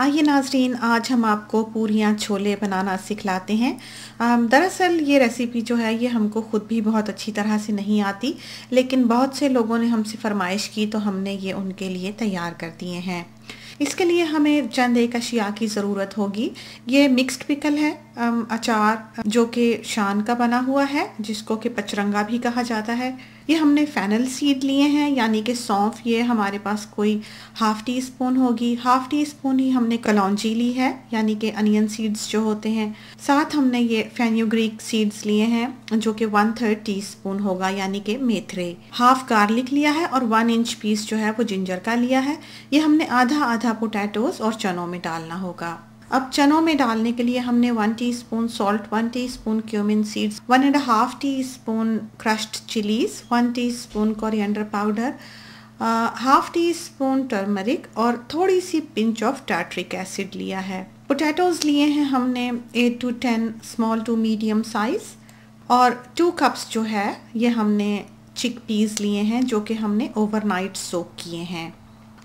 आइए नाजरीन आज हम आपको पूरियाँ छोले बनाना सिखलाते हैं दरअसल ये रेसिपी जो है ये हमको ख़ुद भी बहुत अच्छी तरह से नहीं आती लेकिन बहुत से लोगों ने हमसे फरमाइश की तो हमने ये उनके लिए तैयार कर दिए हैं इसके लिए हमें चंद एक अशिया की ज़रूरत होगी ये मिक्स्ड पिकल है अचार जो कि शान का बना हुआ है जिसको कि पचरंगा भी कहा जाता है ये हमने फैनल सीड लिए हैं यानी कि सौंफ ये हमारे पास कोई हाफ़ टी स्पून होगी हाफ़ टी स्पून ही हमने कलौजी ली है यानी कि अनियन सीड्स जो होते हैं साथ हमने ये फेन्यूग्रीक सीड्स लिए हैं जो कि वन थर्ड टी स्पून होगा यानी कि मेथरे हाफ गार्लिक लिया है और वन इंच पीस जो है वो जिंजर का लिया है ये हमने आधा आधा था पोटैटोस और चनों में डालना होगा अब चनों में डालने के लिए हमने one spoon salt one spoon cumin seeds one and half teaspoon crushed chillies one spoon coriander powder half teaspoon turmeric और थोड़ी सी पिंच ऑफ टैट्रिक एसिड लिया है पोटैटोज़ लिए हैं हमने eight to ten small to medium size और two cups जो है ये हमने चिक पीस लिए हैं जो कि हमने ओवरनाइट सोक किए हैं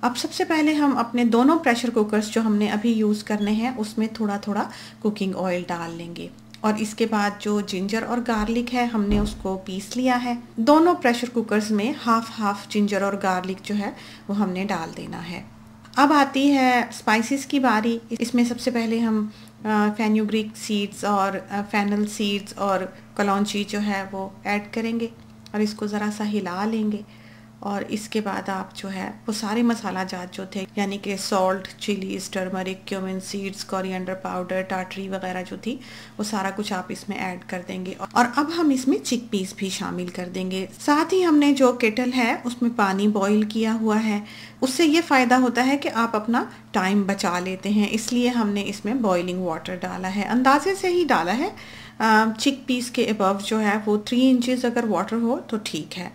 अब सबसे पहले हम अपने दोनों प्रेशर कुकर्स जो हमने अभी यूज़ करने हैं उसमें थोड़ा थोड़ा कुकिंग ऑयल डाल लेंगे और इसके बाद जो जिंजर और गार्लिक है हमने उसको पीस लिया है दोनों प्रेशर कुकर्स में हाफ हाफ जिंजर और गार्लिक जो है वो हमने डाल देना है अब आती है स्पाइसेस की बारी इसमें सबसे पहले हम फेन्यूग्रिक सीड्स और फैनल सीड्स और कलौची जो है वो ऐड करेंगे और इसको ज़रा सा हिला लेंगे और इसके बाद आप जो है वो सारे मसाला जात जो थे यानी कि salt chilli turmeric cumin seeds coriander powder टाटरी वगैरह जो थी वो सारा कुछ आप इसमें ऐड कर देंगे और अब हम इसमें चिक पीस भी शामिल कर देंगे साथ ही हमने जो केटल है उसमें पानी बॉईल किया हुआ है उससे ये फ़ायदा होता है कि आप अपना टाइम बचा लेते हैं इसलिए हमने इसमें बॉइलिंग वाटर डाला है अंदाजे से ही डाला है चिक पीस के अबव जो है वो थ्री इंचज़ अगर वाटर हो तो ठीक है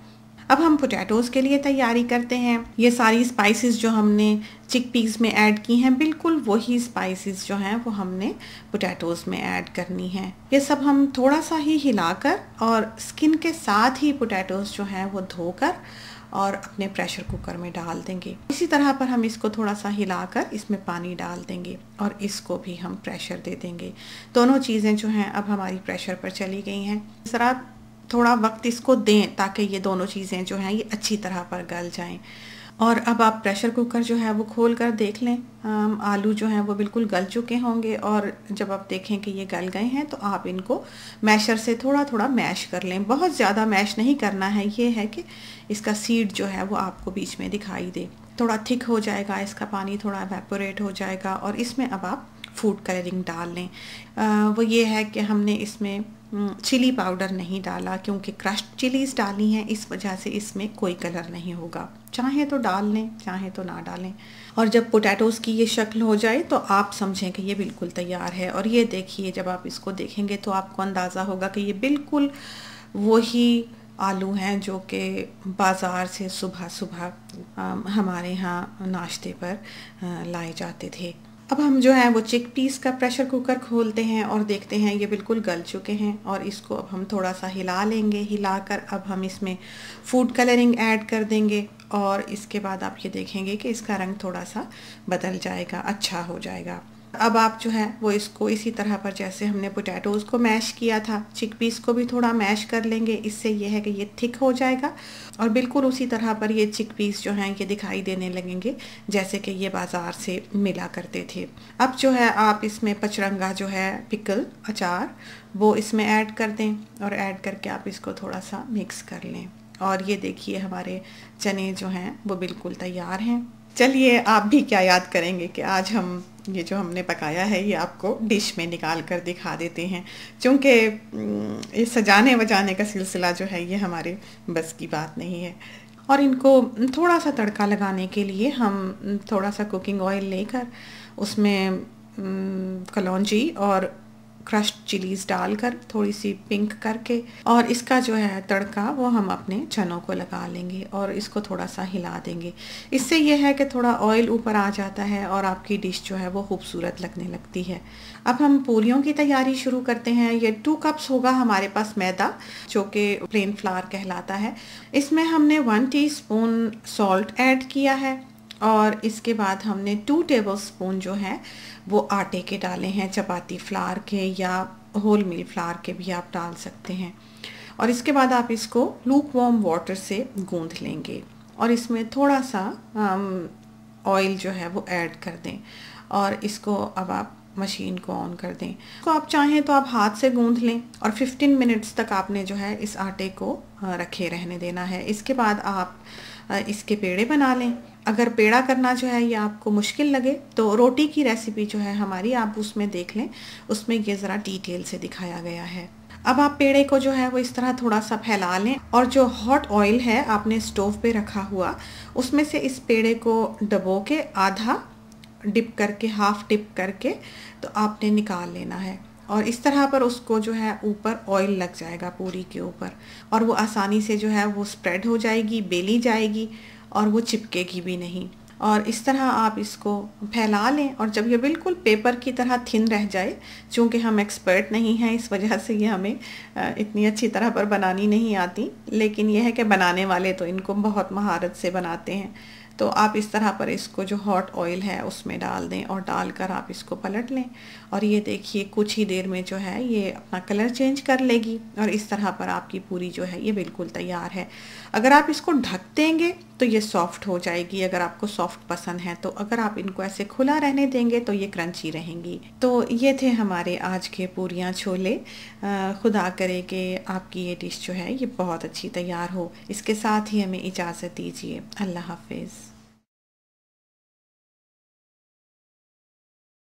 अब हम पोटैटोज़ के लिए तैयारी करते हैं ये सारी स्पाइसेस जो हमने चिक पीस में ऐड की हैं बिल्कुल वही स्पाइसेस जो हैं वो हमने पोटैटोज़ में ऐड करनी है ये सब हम थोड़ा सा ही हिलाकर और स्किन के साथ ही पोटैटोज़ जो हैं वो धोकर और अपने प्रेशर कुकर में डाल देंगे इसी तरह पर हम इसको थोड़ा सा हिलाकर इसमें पानी डाल देंगे और इसको भी हम प्रेशर दे देंगे दोनों चीज़ें जो हैं अब हमारी प्रेशर पर चली गई हैं सर आप थोड़ा वक्त इसको दें ताकि ये दोनों चीज़ें जो हैं ये अच्छी तरह पर गल जाएं और अब आप प्रेशर कुकर जो है वो खोल कर देख लें आलू जो हैं वो बिल्कुल गल चुके होंगे और जब आप देखें कि ये गल गए हैं तो आप इनको मैशर से थोड़ा थोड़ा मैश कर लें बहुत ज़्यादा मैश नहीं करना है ये है कि इसका सीड जो है वो आपको बीच में दिखाई दे थोड़ा थिक हो जाएगा इसका पानी थोड़ा वेपोरेट हो जाएगा और इसमें अब आप फूड कलरिंग डाल लें आ, वो ये है कि हमने इसमें चिली हम्म, पाउडर नहीं डाला क्योंकि क्रश्ड चिलीज़ डाली हैं इस वजह से इसमें कोई कलर नहीं होगा चाहे तो डाल लें चाहे तो ना डालें और जब पोटैटोज़ की ये शक्ल हो जाए तो आप समझें कि ये बिल्कुल तैयार है और ये देखिए जब आप इसको देखेंगे तो आपको अंदाज़ा होगा कि ये बिल्कुल वही आलू हैं जो कि बाज़ार से सुबह सुबह हमारे यहाँ नाश्ते पर लाए जाते थे अब हम जो है वो चिक पीस का प्रेशर कुकर खोलते हैं और देखते हैं ये बिल्कुल गल चुके हैं और इसको अब हम थोड़ा सा हिला लेंगे हिलाकर अब हम इसमें फूड कलरिंग ऐड कर देंगे और इसके बाद आप ये देखेंगे कि इसका रंग थोड़ा सा बदल जाएगा अच्छा हो जाएगा अब आप जो है वो इसको इसी तरह पर जैसे हमने पोटैटोज़ को मैश किया था चिक पीस को भी थोड़ा मैश कर लेंगे इससे यह है कि ये थिक हो जाएगा और बिल्कुल उसी तरह पर ये पीस जो हैं ये दिखाई देने लगेंगे जैसे कि ये बाज़ार से मिला करते थे अब जो है आप इसमें पचरंगा जो है पिकल अचार वो इसमें ऐड कर दें और ऐड करके आप इसको थोड़ा सा मिक्स कर लें और ये देखिए हमारे चने जो हैं वो बिल्कुल तैयार हैं चलिए आप भी क्या याद करेंगे कि आज हम ये जो हमने पकाया है ये आपको डिश में निकाल कर दिखा देते हैं क्योंकि ये सजाने वजाने का सिलसिला जो है ये हमारे बस की बात नहीं है और इनको थोड़ा सा तड़का लगाने के लिए हम थोड़ा सा कुकिंग ऑयल लेकर उसमें कलौजी और क्रश्ड चिलीज डालकर थोड़ी सी पिंक करके और इसका जो है तड़का वो हम अपने चनों को लगा लेंगे और इसको थोड़ा सा हिला देंगे इससे यह है कि थोड़ा ऑयल ऊपर आ जाता है और आपकी डिश जो है वो खूबसूरत लगने लगती है अब हम पूरियों की तैयारी शुरू करते हैं ये टू कप्स होगा हमारे पास मैदा जो कि प्लेन फ्लावर कहलाता है इसमें हमने वन स्पून सॉल्ट ऐड किया है और इसके बाद हमने टू टेबलस्पून जो है वो आटे के डाले हैं चपाती फ्लार के या होल मिल फ्लार के भी आप डाल सकते हैं और इसके बाद आप इसको लूक वॉम वाटर से गूँध लेंगे और इसमें थोड़ा सा ऑयल जो है वो ऐड कर दें और इसको अब आप मशीन को ऑन कर दें तो आप चाहें तो आप हाथ से गूँध लें और 15 मिनट्स तक आपने जो है इस आटे को रखे रहने देना है इसके बाद आप इसके पेड़े बना लें अगर पेड़ा करना जो है ये आपको मुश्किल लगे तो रोटी की रेसिपी जो है हमारी आप उसमें देख लें उसमें ये ज़रा डिटेल से दिखाया गया है अब आप पेड़े को जो है वो इस तरह थोड़ा सा फैला लें और जो हॉट ऑयल है आपने स्टोव पे रखा हुआ उसमें से इस पेड़े को डबो के आधा डिप करके हाफ डिप करके तो आपने निकाल लेना है और इस तरह पर उसको जो है ऊपर ऑयल लग जाएगा पूरी के ऊपर और वो आसानी से जो है वो स्प्रेड हो जाएगी बेली जाएगी और वो चिपकेगी भी नहीं और इस तरह आप इसको फैला लें और जब ये बिल्कुल पेपर की तरह थिन रह जाए चूँकि हम एक्सपर्ट नहीं हैं इस वजह से ये हमें इतनी अच्छी तरह पर बनानी नहीं आती लेकिन यह है कि बनाने वाले तो इनको बहुत महारत से बनाते हैं तो आप इस तरह पर इसको जो हॉट ऑयल है उसमें डाल दें और डालकर आप इसको पलट लें और ये देखिए कुछ ही देर में जो है ये अपना कलर चेंज कर लेगी और इस तरह पर आपकी पूरी जो है ये बिल्कुल तैयार है अगर आप इसको ढक देंगे तो ये सॉफ्ट हो जाएगी अगर आपको सॉफ्ट पसंद है तो अगर आप इनको ऐसे खुला रहने देंगे तो ये क्रंची रहेंगी तो ये थे हमारे आज के पूरियाँ छोले खुदा करे कि आपकी ये डिश जो है ये बहुत अच्छी तैयार हो इसके साथ ही हमें इजाज़त दीजिए अल्लाह हाफिज़